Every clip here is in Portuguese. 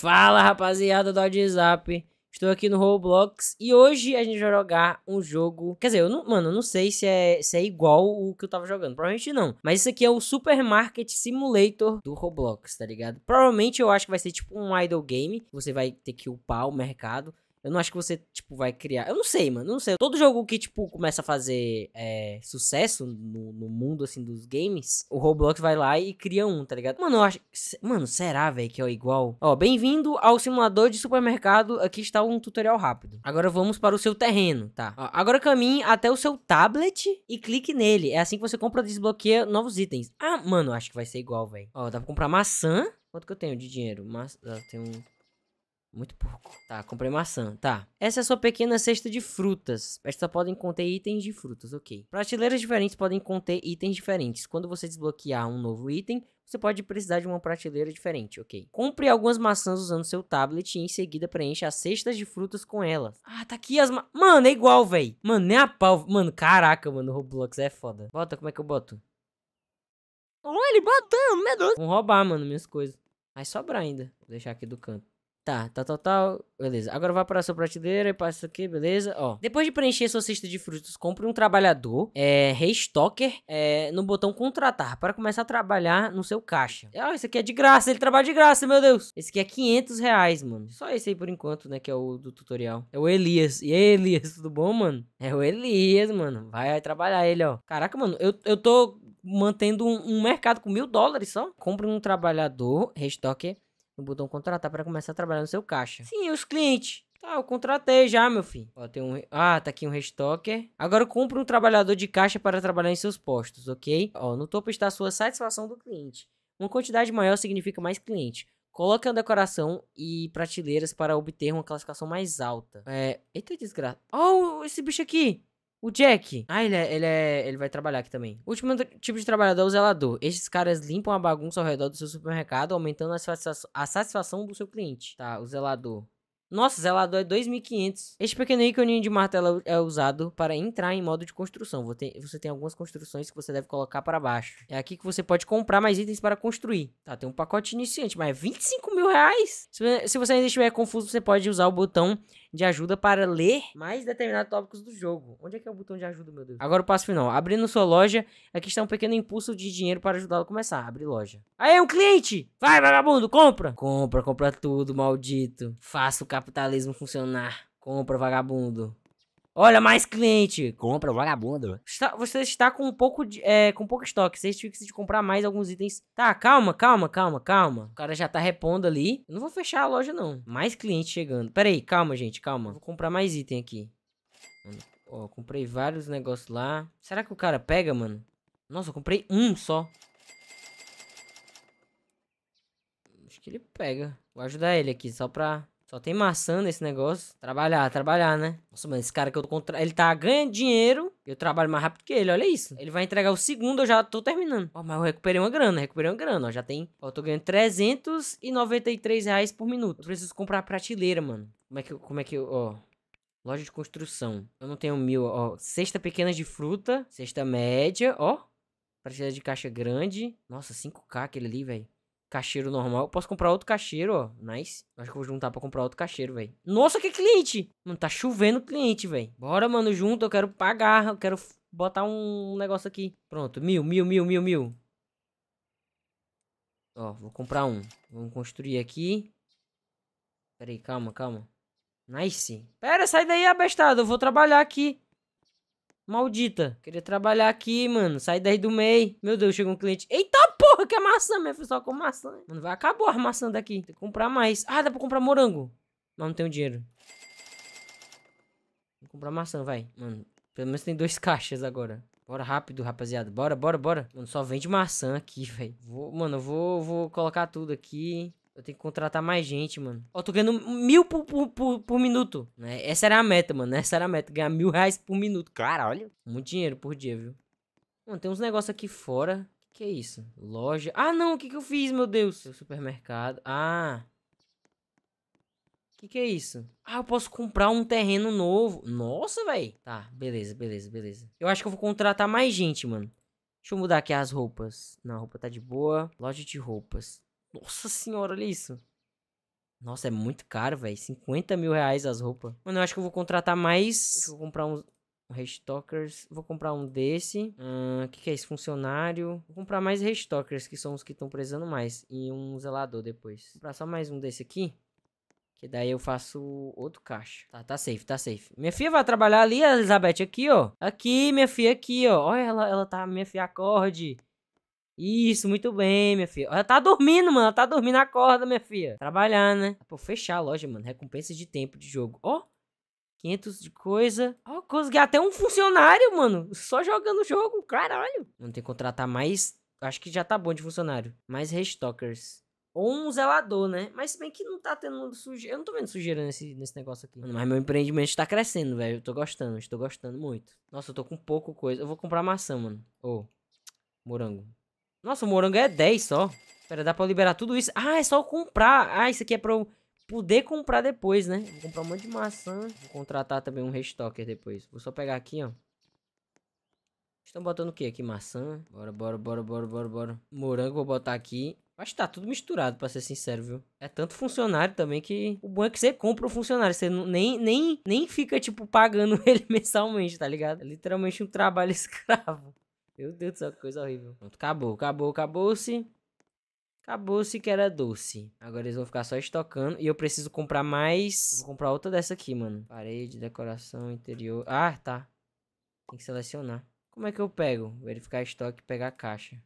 Fala rapaziada do WhatsApp, estou aqui no Roblox e hoje a gente vai jogar um jogo. Quer dizer, eu não, mano, eu não sei se é, se é igual o que eu tava jogando, provavelmente não. Mas isso aqui é o Supermarket Simulator do Roblox, tá ligado? Provavelmente eu acho que vai ser tipo um idle game, você vai ter que upar o mercado. Eu não acho que você, tipo, vai criar. Eu não sei, mano. Eu não sei. Todo jogo que, tipo, começa a fazer é, sucesso no, no, mundo, assim, dos games, o Roblox vai lá e cria um, tá ligado? Mano, eu acho. Mano, será, velho, que é igual? Ó, bem-vindo ao simulador de supermercado. Aqui está um tutorial rápido. Agora vamos para o seu terreno, tá? Ó, agora caminhe até o seu tablet e clique nele. É assim que você compra e desbloqueia novos itens. Ah, mano, eu acho que vai ser igual, velho. Ó, dá pra comprar maçã. Quanto que eu tenho de dinheiro? Mas, eu tenho muito pouco. Tá, comprei maçã. Tá. Essa é a sua pequena cesta de frutas. Estas podem conter itens de frutas, ok. Prateleiras diferentes podem conter itens diferentes. Quando você desbloquear um novo item, você pode precisar de uma prateleira diferente, ok. Compre algumas maçãs usando seu tablet e em seguida preencha as cestas de frutas com elas. Ah, tá aqui as ma... Mano, é igual, velho. Mano, nem a pau... Mano, caraca, mano, o Roblox é foda. Bota, como é que eu boto? Olha ele botando, meu Deus. Vão roubar, mano, minhas coisas. Vai sobrar ainda. Vou deixar aqui do canto. Tá, tá tal, tá, tá, Beleza. Agora vá para a sua prateleira e passa aqui, beleza? Ó. Depois de preencher sua cesta de frutas, compre um trabalhador, é, restocker, é, no botão contratar, para começar a trabalhar no seu caixa. Ah, esse aqui é de graça, ele trabalha de graça, meu Deus. Esse aqui é 500 reais, mano. Só esse aí por enquanto, né, que é o do tutorial. É o Elias. E aí, Elias, tudo bom, mano? É o Elias, mano. Vai trabalhar ele, ó. Caraca, mano, eu, eu tô mantendo um, um mercado com mil dólares só. Compre um trabalhador, restocker, no botão contratar para começar a trabalhar no seu caixa. Sim, os clientes. Tá, eu contratei já, meu filho. Ó, tem um... Ah, tá aqui um restocker. Agora compra um trabalhador de caixa para trabalhar em seus postos, ok? Ó, no topo está a sua satisfação do cliente. Uma quantidade maior significa mais cliente. Coloque a decoração e prateleiras para obter uma classificação mais alta. É... Eita, desgraça. Ó, oh, esse bicho aqui. O Jack. Ah, ele, é, ele, é, ele vai trabalhar aqui também. O último tipo de trabalhador é o zelador. Esses caras limpam a bagunça ao redor do seu supermercado, aumentando a satisfação, a satisfação do seu cliente. Tá, o zelador. Nossa, zelador é 2.500. Este pequeno ícone de martelo é usado para entrar em modo de construção. Você tem algumas construções que você deve colocar para baixo. É aqui que você pode comprar mais itens para construir. Tá, tem um pacote iniciante, mas é 25 mil reais? Se você ainda estiver confuso, você pode usar o botão de ajuda para ler mais determinados tópicos do jogo. Onde é que é o botão de ajuda, meu Deus? Agora o passo final. Abrindo sua loja, aqui está um pequeno impulso de dinheiro para ajudá-lo a começar. Abre loja. Aí, um cliente! Vai, vagabundo, compra! Compra, compra tudo, maldito. Faça o capitalismo funcionar. Compra, vagabundo. Olha, mais cliente. Compra, vagabundo. Está, você está com um pouco de, é, com pouco estoque. Vocês tivessem de comprar mais alguns itens. Tá, calma, calma, calma, calma. O cara já tá repondo ali. Eu não vou fechar a loja, não. Mais cliente chegando. Pera aí, calma, gente, calma. Vou comprar mais item aqui. Ó, oh, comprei vários negócios lá. Será que o cara pega, mano? Nossa, eu comprei um só. Acho que ele pega. Vou ajudar ele aqui, só pra só tem maçã nesse negócio. Trabalhar, trabalhar, né? Nossa, mano, esse cara que eu tô contra... Ele tá ganhando dinheiro. Eu trabalho mais rápido que ele, olha isso. Ele vai entregar o segundo, eu já tô terminando. Ó, mas eu recuperei uma grana, recuperei uma grana, ó. Já tem... Ó, eu tô ganhando 393 reais por minuto. Eu preciso comprar prateleira, mano. Como é que eu... Como é que eu... Ó... Loja de construção. Eu não tenho mil, ó. Cesta pequena de fruta. Cesta média, ó. Prateleira de caixa grande. Nossa, 5k aquele ali, velho. Cacheiro normal. Eu posso comprar outro cacheiro, ó. Nice. Acho que eu vou juntar pra comprar outro cacheiro, velho. Nossa, que cliente! Mano, tá chovendo cliente, velho. Bora, mano, junto. Eu quero pagar. Eu quero botar um negócio aqui. Pronto. Mil, mil, mil, mil, mil. Ó, vou comprar um. Vamos construir aqui. Pera aí, calma, calma. Nice. Pera, sai daí, abestado. Eu vou trabalhar aqui. Maldita. Queria trabalhar aqui, mano. Sai daí do meio. Meu Deus, chegou um cliente. Eita! É maçã, minha filha, só com maçã. Mano, vai acabou a maçã daqui. Tem que comprar mais. Ah, dá pra comprar morango. Mas não tenho dinheiro. Vou comprar maçã, vai. Mano, pelo menos tem dois caixas agora. Bora rápido, rapaziada. Bora, bora, bora. Mano, só vende maçã aqui, velho. Mano, eu vou, vou colocar tudo aqui. Eu tenho que contratar mais gente, mano. Ó, tô ganhando mil por, por, por, por minuto. Né? Essa era a meta, mano. Essa era a meta. Ganhar mil reais por minuto. Cara, olha. Muito dinheiro por dia, viu? Mano, tem uns negócios aqui fora. Que é isso? Loja. Ah, não, o que, que eu fiz, meu Deus? O supermercado. Ah. O que, que é isso? Ah, eu posso comprar um terreno novo. Nossa, velho. Tá, beleza, beleza, beleza. Eu acho que eu vou contratar mais gente, mano. Deixa eu mudar aqui as roupas. Não, a roupa tá de boa. Loja de roupas. Nossa senhora, olha isso. Nossa, é muito caro, velho. 50 mil reais as roupas. Mano, eu acho que eu vou contratar mais. Eu vou comprar uns. Restockers. Vou comprar um desse. O que, que é esse? Funcionário. Vou comprar mais Restockers, que são os que estão precisando mais. E um zelador depois. Vou comprar só mais um desse aqui. Que daí eu faço outro caixa. Tá, tá safe, tá safe. Minha filha vai trabalhar ali, a Elizabeth, aqui, ó. Aqui, minha filha, aqui, ó. Olha, ela, ela tá, minha filha, acorde. Isso, muito bem, minha filha. Ela tá dormindo, mano. Ela tá dormindo, acorda, minha filha. Trabalhar, né? Pô, fechar a loja, mano. Recompensa de tempo de jogo. Ó, oh, 500 de coisa. Ó, oh, consegui até um funcionário, mano. Só jogando o jogo, caralho. Não tem que contratar mais. Acho que já tá bom de funcionário. Mais restockers. Ou um zelador, né? Mas se bem que não tá tendo sujeira. Eu não tô vendo sujeira nesse, nesse negócio aqui. mas meu empreendimento está crescendo, velho. Eu tô gostando, estou gostando muito. Nossa, eu tô com pouco coisa. Eu vou comprar maçã, mano. Ô, oh, morango. Nossa, o morango é 10 só. Pera, dá pra liberar tudo isso? Ah, é só comprar. Ah, isso aqui é pra eu poder comprar depois, né? Vou comprar um monte de maçã. Vou contratar também um restocker depois. Vou só pegar aqui, ó. Estão botando o que aqui? Maçã. Bora, bora, bora, bora, bora, bora. Morango vou botar aqui. Acho que tá tudo misturado, pra ser sincero, viu? É tanto funcionário também que... O bom é que você compra o funcionário. Você não, nem, nem, nem fica, tipo, pagando ele mensalmente, tá ligado? É literalmente um trabalho escravo. Meu Deus do céu, que coisa horrível. Pronto, acabou, acabou, acabou-se. Acabou-se que era doce. Agora eles vão ficar só estocando. E eu preciso comprar mais. Vou comprar outra dessa aqui, mano. Parede, decoração, interior. Ah, tá. Tem que selecionar. Como é que eu pego? Verificar estoque e pegar a caixa.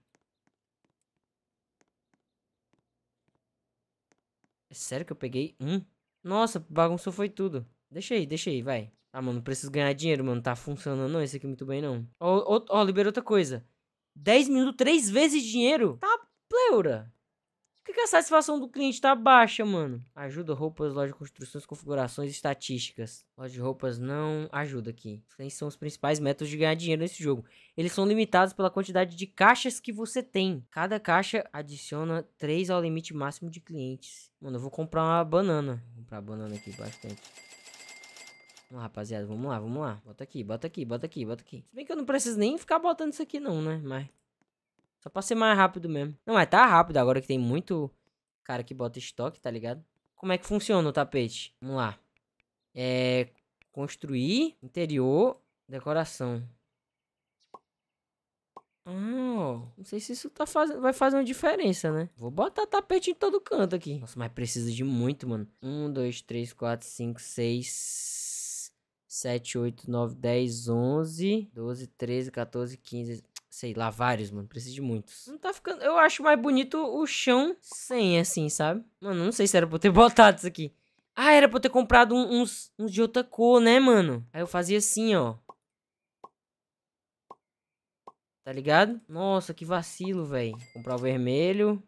É sério que eu peguei um? Nossa, bagunçou foi tudo. Deixa aí, deixa aí, vai. Ah, mano, preciso ganhar dinheiro, mano. Tá funcionando não esse aqui muito bem, não. Ó, oh, oh, oh, liberou outra coisa. 10 minutos, 3 vezes dinheiro. Tá pleura. Por que a satisfação do cliente tá baixa, mano? Ajuda roupas, loja de construções, configurações estatísticas. Loja de roupas não ajuda aqui. Esses são os principais métodos de ganhar dinheiro nesse jogo. Eles são limitados pela quantidade de caixas que você tem. Cada caixa adiciona 3 ao limite máximo de clientes. Mano, eu vou comprar uma banana. Vou comprar banana aqui bastante. Vamos lá, rapaziada, vamos lá, vamos lá. Bota aqui, bota aqui, bota aqui, bota aqui. Se bem que eu não preciso nem ficar botando isso aqui não, né? Mas... Só pra ser mais rápido mesmo. Não, mas tá rápido agora que tem muito cara que bota estoque, tá ligado? Como é que funciona o tapete? Vamos lá. É... Construir, interior, decoração. Oh, não sei se isso tá fazendo, vai fazer uma diferença, né? Vou botar tapete em todo canto aqui. Nossa, mas precisa de muito, mano. 1, 2, 3, 4, 5, 6, 7, 8, 9, 10, 11, 12, 13, 14, 15 sei lá, vários, mano. Preciso de muitos. Não tá ficando. Eu acho mais bonito o chão sem, assim, sabe? Mano, não sei se era pra eu ter botado isso aqui. Ah, era pra eu ter comprado um, uns, uns de outra cor, né, mano? Aí eu fazia assim, ó. Tá ligado? Nossa, que vacilo, velho. Comprar o vermelho.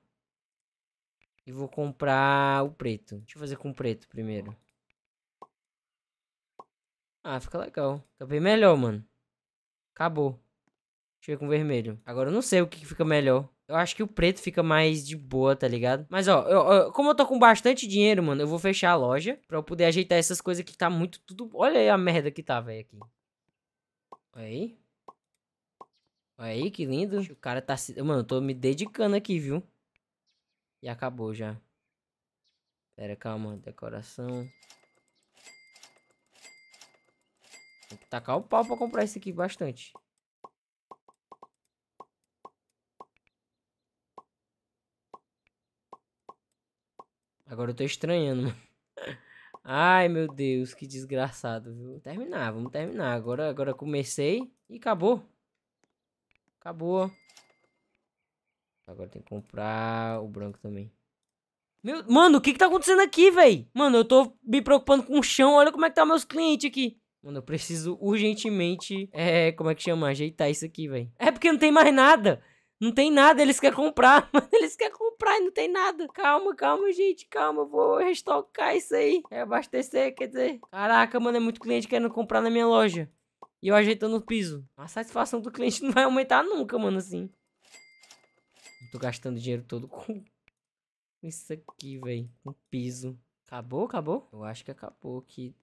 E vou comprar o preto. Deixa eu fazer com o preto primeiro. Ah, fica legal. Fica bem melhor, mano. Acabou. Deixa eu ver com vermelho. Agora eu não sei o que fica melhor. Eu acho que o preto fica mais de boa, tá ligado? Mas, ó, eu, eu, como eu tô com bastante dinheiro, mano, eu vou fechar a loja pra eu poder ajeitar essas coisas que tá muito tudo... Olha aí a merda que tá, velho, aqui. Olha aí. Olha aí, que lindo. O cara tá... Mano, eu tô me dedicando aqui, viu? E acabou já. Pera, calma. Decoração. Tem que tacar o pau pra comprar isso aqui bastante. Agora eu tô estranhando, mano. Ai, meu Deus, que desgraçado, viu? terminar, vamos terminar. Agora, agora comecei e acabou. Acabou. Agora tem que comprar o branco também. Meu, mano, o que que tá acontecendo aqui, velho? Mano, eu tô me preocupando com o chão. Olha como é que tá meus clientes aqui. Mano, eu preciso urgentemente, é, como é que chama? Ajeitar isso aqui, velho. É porque não tem mais nada. Não tem nada, eles querem comprar, mano. Eles querem comprar e não tem nada. Calma, calma, gente, calma. Eu vou restocar isso aí. Reabastecer, é abastecer, quer dizer. Caraca, mano, é muito cliente querendo comprar na minha loja. E eu ajeitando o piso. A satisfação do cliente não vai aumentar nunca, mano, assim. Eu tô gastando dinheiro todo com isso aqui, velho. Com piso. Acabou, acabou? Eu acho que acabou aqui.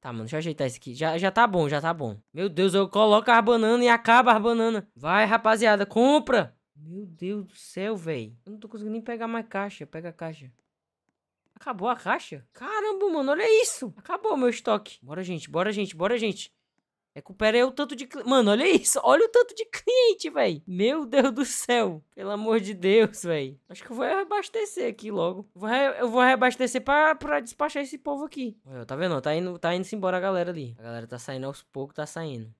Tá, mano, deixa eu ajeitar isso aqui. Já, já tá bom, já tá bom. Meu Deus, eu coloco as bananas e acaba as bananas. Vai, rapaziada, compra! Meu Deus do céu, velho. Eu não tô conseguindo nem pegar mais caixa. Pega a caixa. Acabou a caixa? Caramba, mano, olha isso. Acabou meu estoque. Bora, gente, bora, gente, bora, gente. Recupera é aí o tanto de. Mano, olha isso. Olha o tanto de cliente, velho. Meu Deus do céu. Pelo amor de Deus, velho. Acho que eu vou reabastecer aqui logo. Vou re... Eu vou reabastecer pra... pra despachar esse povo aqui. tá vendo? Tá indo, tá indo embora a galera ali. A galera tá saindo aos poucos, tá saindo.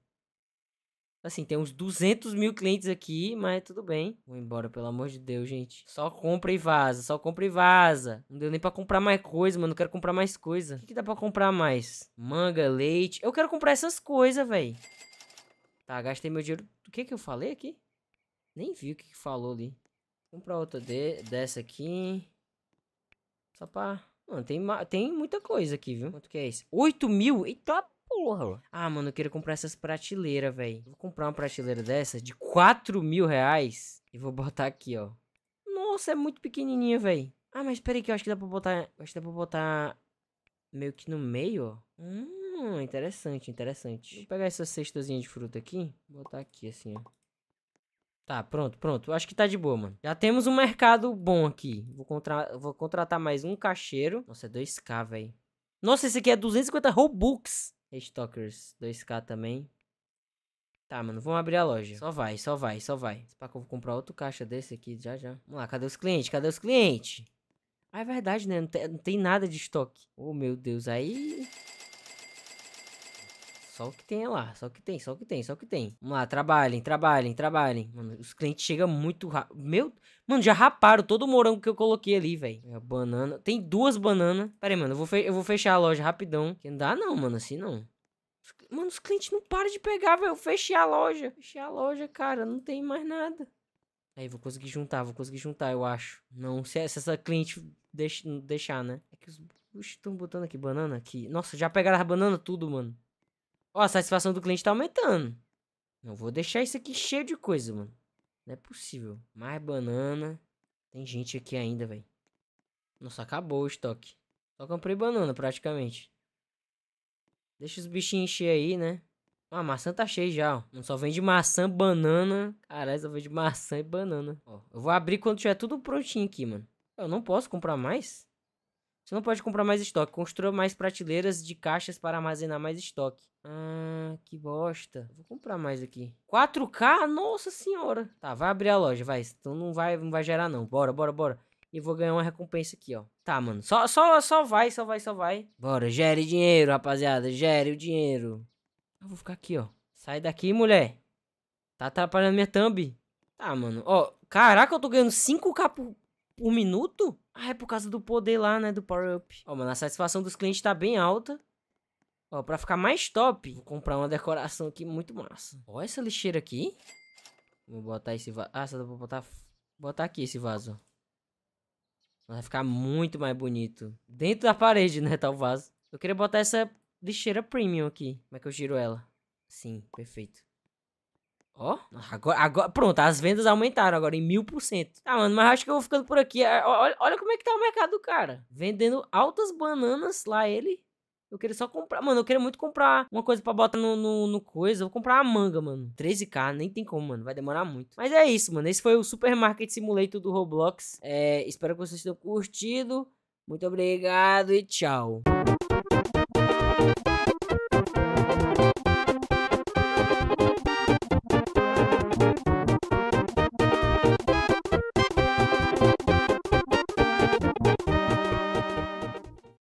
Assim, tem uns 200 mil clientes aqui, mas tudo bem. Vou embora, pelo amor de Deus, gente. Só compra e vaza, só compra e vaza. Não deu nem pra comprar mais coisa, mano. Não quero comprar mais coisa. O que, que dá pra comprar mais? Manga, leite. Eu quero comprar essas coisas, velho. Tá, gastei meu dinheiro. O que que eu falei aqui? Nem vi o que, que falou ali. Vou comprar outra de... dessa aqui. Só pra... Mano, tem, ma... tem muita coisa aqui, viu? Quanto que é isso? 8 mil? Eita porra. Ah, mano, eu quero comprar essas prateleiras, velho. Vou comprar uma prateleira dessa de 4 mil reais e vou botar aqui, ó. Nossa, é muito pequenininha, velho. Ah, mas peraí que eu acho que dá pra botar... Acho que dá pra botar meio que no meio, ó. Hum, interessante, interessante. Vou pegar essa cestazinha de fruta aqui. Botar aqui, assim, ó. Tá, pronto, pronto. Acho que tá de boa, mano. Já temos um mercado bom aqui. Vou, contra... Vou contratar mais um cacheiro. Nossa, é 2k, velho. Nossa, esse aqui é 250 Robux. Stalkers 2K também. Tá, mano, vamos abrir a loja. Só vai, só vai, só vai. Se pá que eu vou comprar outro caixa desse aqui já já. Vamos lá, cadê os clientes? Cadê os clientes? Ah, é verdade, né? Não tem, não tem nada de estoque. Oh, meu Deus, aí só o que tem é lá, só o que tem, só o que tem, só o que tem. Vamos lá, trabalhem, trabalhem, trabalhem. Mano, os clientes chegam muito rápido. Meu, mano, já raparam todo o morango que eu coloquei ali, velho. É banana, tem duas bananas. Pera aí, mano, eu vou, eu vou fechar a loja rapidão. Que não dá não, mano, assim não. Mano, os clientes não param de pegar, velho. Eu fechei a loja. Fechei a loja, cara. Não tem mais nada. Aí, vou conseguir juntar, vou conseguir juntar, eu acho. Não, se, essa cliente deixa, deixar, né? É que os estão botando aqui banana aqui. Nossa, já pegaram as bananas tudo, mano. Ó, a satisfação do cliente tá aumentando. Não vou deixar isso aqui cheio de coisa, mano. Não é possível. Mais banana. Tem gente aqui ainda, velho. Nossa, acabou o estoque. Só comprei banana, praticamente. Deixa os bichinhos encher aí, né? Ó, a maçã tá cheia já, ó. Não só vende maçã, banana. Caralho, só vende maçã e banana. Ó, eu vou abrir quando tiver tudo prontinho aqui, mano. Eu não posso comprar mais? Você não pode comprar mais estoque. Construa mais prateleiras de caixas para armazenar mais estoque. Ah, que bosta. Vou comprar mais aqui. 4K? Nossa senhora. Tá, vai abrir a loja, vai. Então não vai, não vai gerar não. Bora, bora, bora. E vou ganhar uma recompensa aqui, ó. Tá, mano. Só, só, só vai, só vai, só vai. Bora, gere dinheiro, rapaziada. Gere o dinheiro. Eu vou ficar aqui, ó. Sai daqui, mulher. Tá atrapalhando minha thumb. Tá, mano. Ó, caraca, eu tô ganhando 5k por, um minuto? Ah, é por causa do poder lá, né? Do power up. Ó, mano, a satisfação dos clientes tá bem alta. Ó, pra ficar mais top, vou comprar uma decoração aqui muito massa. Ó, essa lixeira aqui. Vou botar esse vaso. Ah, só dá pra botar... Botar aqui esse vaso, Vai ficar muito mais bonito. Dentro da parede, né, tá o vaso. Eu queria botar essa lixeira premium aqui. Como é que eu giro ela? Sim, perfeito. Ó, agora, agora, pronto, as vendas aumentaram agora em mil por cento. Tá, mano, mas acho que eu vou ficando por aqui. É, olha, olha como é que tá o mercado do cara. Vendendo altas bananas lá ele. Eu queria só comprar. Mano, eu queria muito comprar uma coisa pra botar no, no, no coisa. vou comprar a manga, mano. 13k, nem tem como, mano. Vai demorar muito. Mas é isso, mano. Esse foi o Supermarket Simulator do Roblox. É, espero que vocês tenham curtido. Muito obrigado e tchau.